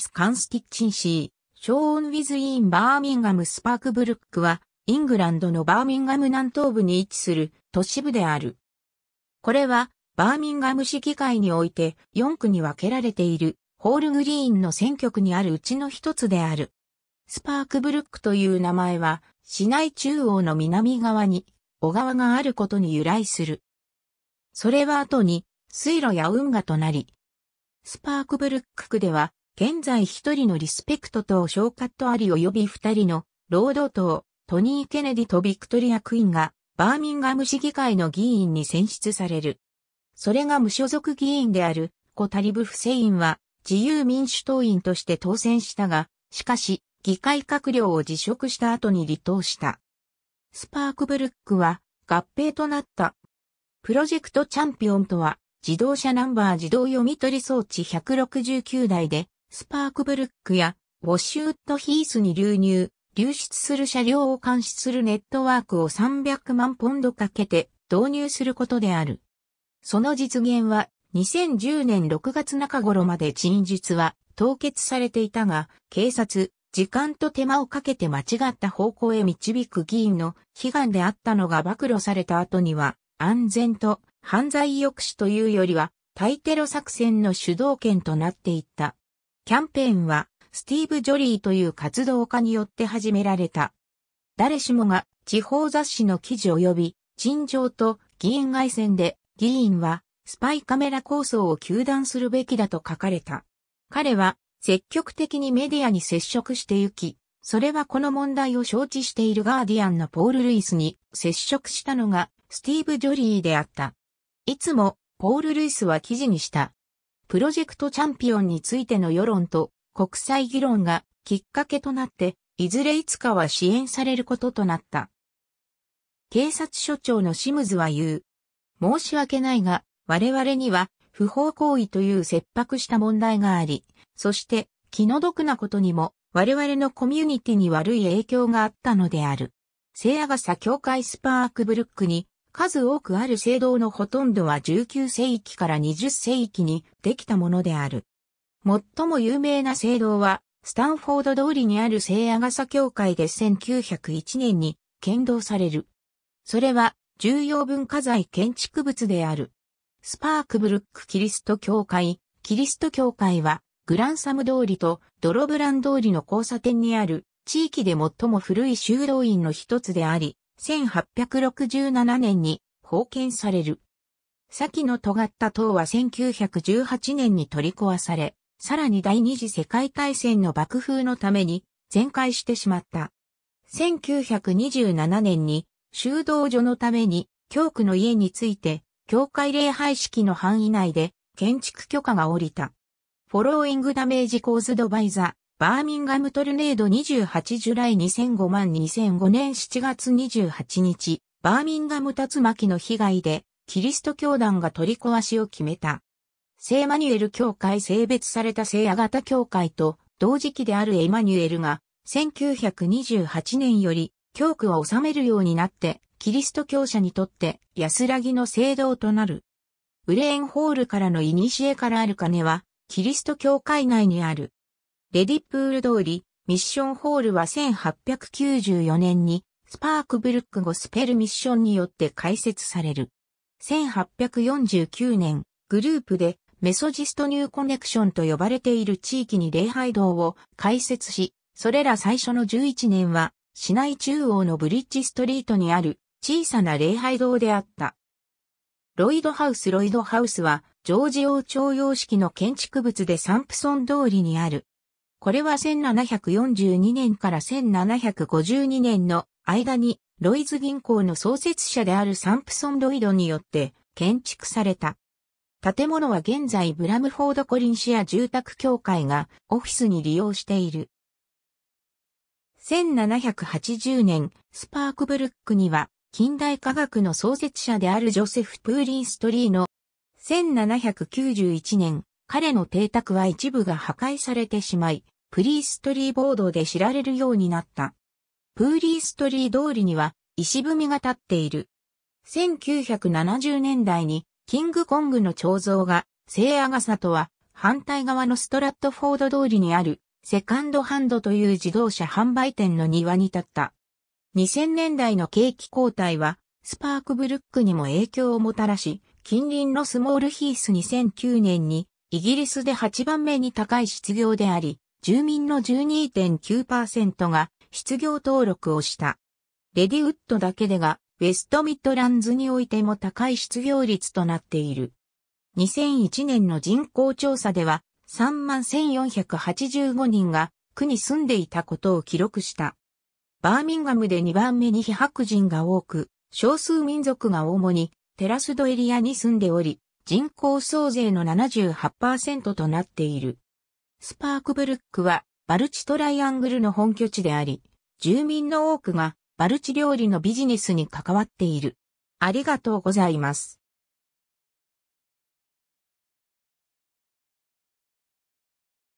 スカンスティッチンシー、ショーン・ウィズ・イン・バーミンガム・スパークブルックは、イングランドのバーミンガム南東部に位置する都市部である。これは、バーミンガム市議会において4区に分けられているホールグリーンの選挙区にあるうちの一つである。スパークブルックという名前は、市内中央の南側に小川があることに由来する。それは後に水路や運河となり、スパークブルック区では現在一人のリスペクト党ショーカットアリ及び二人の労働党、トニー・ケネディとビクトリア・クインが、バーミンガム市議会の議員に選出される。それが無所属議員である、コ・タリブ・フセインは、自由民主党員として当選したが、しかし、議会閣僚を辞職した後に離党した。スパークブルックは合併となった。プロジェクトチャンピオンとは自動車ナンバー自動読み取り装置169台でスパークブルックやウォッシュウッドヒースに流入、流出する車両を監視するネットワークを300万ポンドかけて導入することである。その実現は2010年6月中頃まで陳述は凍結されていたが、警察、時間と手間をかけて間違った方向へ導く議員の悲願であったのが暴露された後には、安全と犯罪抑止というよりは、対テロ作戦の主導権となっていった。キャンペーンは、スティーブ・ジョリーという活動家によって始められた。誰しもが地方雑誌の記事及び、陳情と議員外線で、議員はスパイカメラ構想を求断するべきだと書かれた。彼は積極的にメディアに接触してゆき、それはこの問題を承知しているガーディアンのポール・ルイスに接触したのがスティーブ・ジョリーであった。いつもポール・ルイスは記事にしたプロジェクトチャンピオンについての世論と国際議論がきっかけとなって、いずれいつかは支援されることとなった。警察署長のシムズは言う。申し訳ないが、我々には不法行為という切迫した問題があり、そして気の毒なことにも我々のコミュニティに悪い影響があったのである。聖アガサ教会スパークブルックに数多くある聖堂のほとんどは19世紀から20世紀にできたものである。最も有名な聖堂は、スタンフォード通りにある聖アガサ教会で1901年に建造される。それは重要文化財建築物である。スパークブルックキリスト教会、キリスト教会はグランサム通りとドロブラン通りの交差点にある地域で最も古い修道院の一つであり、1867年に封建される。先の尖った塔は1918年に取り壊され、さらに第二次世界大戦の爆風のために全壊してしまった。1927年に修道所のために教区の家について教会礼拝式の範囲内で建築許可が下りた。フォローイングダメージコーズドバイザバーミンガムトルネード28ジュライ2005万2005年7月28日、バーミンガム竜巻の被害で、キリスト教団が取り壊しを決めた。聖マニュエル教会性別された聖アガタ教会と同時期であるエマニュエルが、1928年より教区を治めるようになって、キリスト教者にとって安らぎの聖堂となる。ウレーンホールからの古からある金は、キリスト教会内にあるレディプール通り、ミッションホールは1894年にスパークブルックゴスペルミッションによって開設される。1849年、グループでメソジストニューコネクションと呼ばれている地域に礼拝堂を開設し、それら最初の11年は市内中央のブリッジストリートにある小さな礼拝堂であった。ロイドハウスロイドハウスはジョージ王朝様式の建築物でサンプソン通りにあるこれは1742年から1752年の間にロイズ銀行の創設者であるサンプソン・ロイドによって建築された。建物は現在ブラムフォード・コリンシア住宅協会がオフィスに利用している。1780年、スパークブルックには近代科学の創設者であるジョセフ・プーリンストリーの1791年、彼の邸宅は一部が破壊されてしまい、プリーストリーボードで知られるようになった。プーリーストリー通りには石踏みが立っている。1970年代にキングコングの彫像が聖アガサとは反対側のストラットフォード通りにあるセカンドハンドという自動車販売店の庭に立った。2000年代の景気交代はスパークブルックにも影響をもたらし、近隣のスモールヒース2009年にイギリスで8番目に高い失業であり、住民の12.9%が失業登録をした。レディウッドだけでが、ウェストミッドランズにおいても高い失業率となっている。2001年の人口調査では、31,485人が区に住んでいたことを記録した。バーミンガムで2番目に非白人が多く、少数民族が主にテラスドエリアに住んでおり、人口総勢の78%となっている。スパークブルックはバルチトライアングルの本拠地であり、住民の多くがバルチ料理のビジネスに関わっている。ありがとうございます。